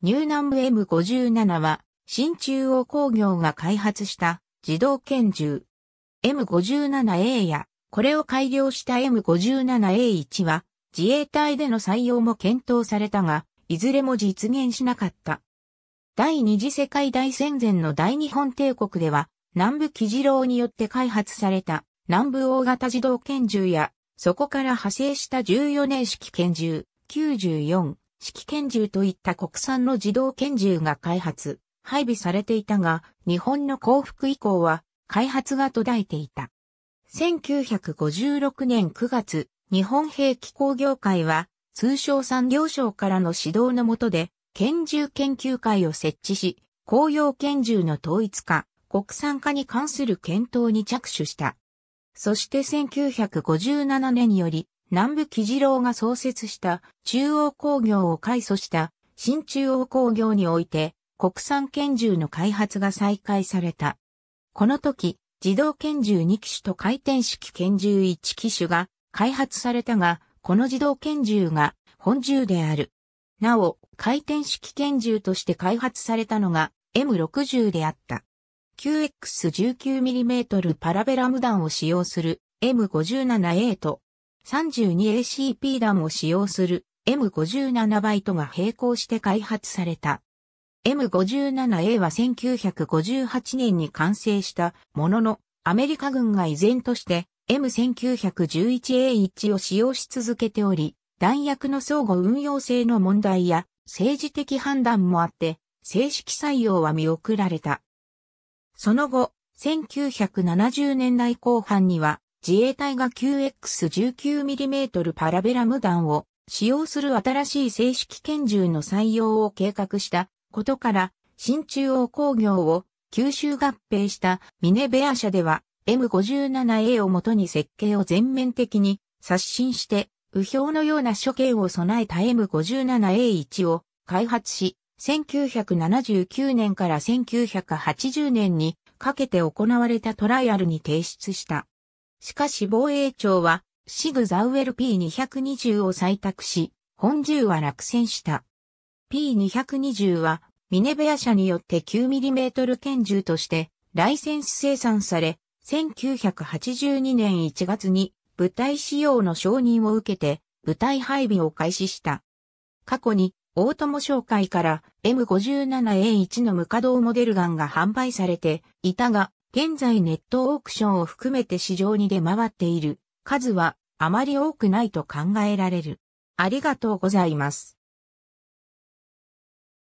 ニューナンブ M57 は、新中央工業が開発した自動拳銃。M57A や、これを改良した M57A1 は、自衛隊での採用も検討されたが、いずれも実現しなかった。第二次世界大戦前の大日本帝国では、南部基地郎によって開発された南部大型自動拳銃や、そこから派生した14年式拳銃94、式拳銃といった国産の自動拳銃が開発、配備されていたが、日本の幸福以降は開発が途絶えていた。1956年9月、日本兵器工業会は、通商産業省からの指導のもとで、拳銃研究会を設置し、公用拳銃の統一化、国産化に関する検討に着手した。そして1957年により、南部木次郎が創設した中央工業を開祖した新中央工業において国産拳銃の開発が再開された。この時、自動拳銃2機種と回転式拳銃1機種が開発されたが、この自動拳銃が本銃である。なお、回転式拳銃として開発されたのが M60 であった。q x 1 9 m m パラベラム弾を使用する M57A と 32ACP 弾を使用する M57 バイトが並行して開発された。M57A は1958年に完成したものの、アメリカ軍が依然として M1911A1 を使用し続けており、弾薬の相互運用性の問題や政治的判断もあって、正式採用は見送られた。その後、1970年代後半には自衛隊が QX19mm パラベラム弾を使用する新しい正式拳銃の採用を計画したことから、新中央工業を吸収合併したミネベア社では M57A をもとに設計を全面的に刷新して、右表のような処刑を備えた M57A1 を開発し、1979年から1980年にかけて行われたトライアルに提出した。しかし防衛庁は、シグザウエル P220 を採択し、本銃は落選した。P220 は、ミネベア社によって 9mm 拳銃として、ライセンス生産され、1982年1月に部隊使用の承認を受けて部隊配備を開始した。過去に大友商会から M57A1 の無稼働モデルガンが販売されていたが、現在ネットオークションを含めて市場に出回っている数はあまり多くないと考えられる。ありがとうございます。